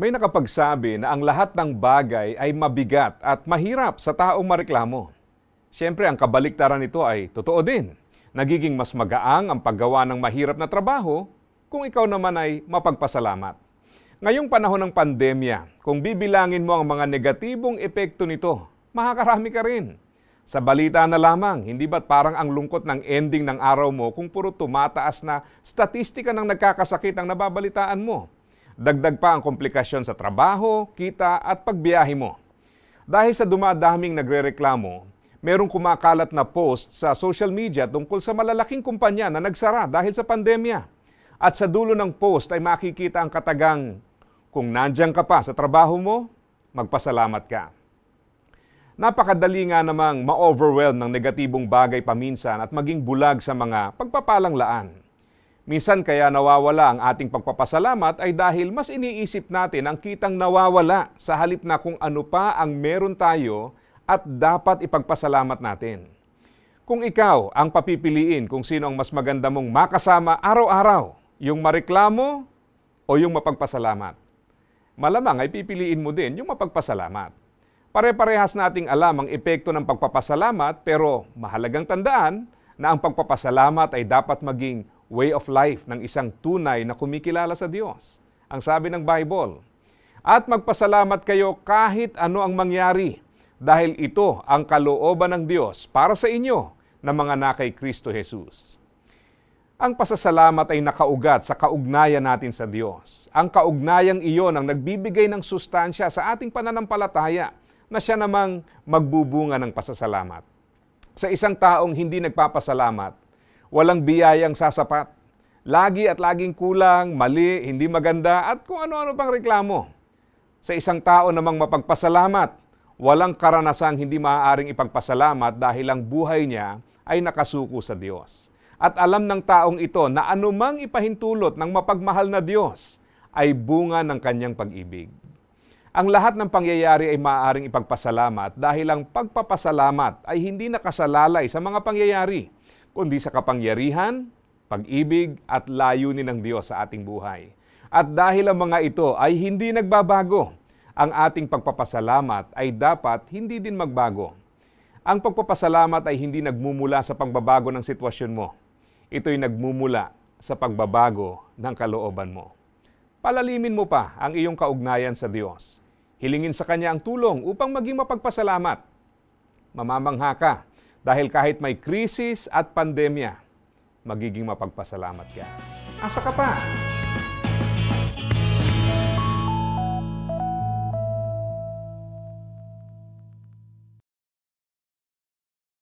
May nakapagsabi na ang lahat ng bagay ay mabigat at mahirap sa taong mareklamo. Siyempre, ang kabaliktaran nito ay totoo din. Nagiging mas magaang ang paggawa ng mahirap na trabaho kung ikaw naman ay mapagpasalamat. Ngayong panahon ng pandemya, kung bibilangin mo ang mga negatibong epekto nito, makakarami ka rin. Sa balita na lamang, hindi ba't parang ang lungkot ng ending ng araw mo kung puro tumataas na statistika ng nagkakasakit ang nababalitaan mo? Dagdag pa ang komplikasyon sa trabaho, kita at pagbiyahe mo. Dahil sa dumadaming nagrereklamo, merong kumakalat na post sa social media tungkol sa malalaking kumpanya na nagsara dahil sa pandemya. At sa dulo ng post ay makikita ang katagang, kung nandiyan ka pa sa trabaho mo, magpasalamat ka. Napakadali nga namang ma-overwhelm ng negatibong bagay paminsan at maging bulag sa mga pagpapalang laan. Minsan kaya nawawala ang ating pagpapasalamat ay dahil mas iniisip natin ang kitang nawawala sa halip na kung ano pa ang meron tayo at dapat ipagpasalamat natin. Kung ikaw ang papipiliin kung sino ang mas maganda mong makasama araw-araw, yung mareklamo o yung mapagpasalamat, malamang ay pipiliin mo din yung mapagpasalamat. Pare-parehas nating alam ang epekto ng pagpapasalamat pero mahalagang tandaan na ang pagpapasalamat ay dapat maging way of life ng isang tunay na kumikilala sa Diyos. Ang sabi ng Bible, At magpasalamat kayo kahit ano ang mangyari, dahil ito ang kalooban ng Diyos para sa inyo na mga nakay Kristo Jesus. Ang pasasalamat ay nakaugat sa kaugnayan natin sa Diyos. Ang kaugnayang iyon ang nagbibigay ng sustansya sa ating pananampalataya na siya namang magbubunga ng pasasalamat. Sa isang taong hindi nagpapasalamat, walang biyayang sasapat. Lagi at laging kulang, mali, hindi maganda, at kung ano-ano pang reklamo. Sa isang tao namang mapagpasalamat, walang karanasang hindi maaaring ipagpasalamat dahil ang buhay niya ay nakasuko sa Diyos. At alam ng taong ito na anumang ipahintulot ng mapagmahal na Diyos ay bunga ng kanyang pag-ibig. Ang lahat ng pangyayari ay maaaring ipagpasalamat dahil ang pagpapasalamat ay hindi nakasalalay sa mga pangyayari kundi sa kapangyarihan, pag-ibig at layunin ng Diyos sa ating buhay. At dahil ang mga ito ay hindi nagbabago, ang ating pagpapasalamat ay dapat hindi din magbago. Ang pagpapasalamat ay hindi nagmumula sa pagbabago ng sitwasyon mo. Ito'y nagmumula sa pagbabago ng kalooban mo. Palalimin mo pa ang iyong kaugnayan sa Diyos. Hilingin sa Kanya ang tulong upang maging mapagpasalamat. Mamamangha ka dahil kahit may krisis at pandemya, magiging mapagpasalamat ka. Asa ka pa?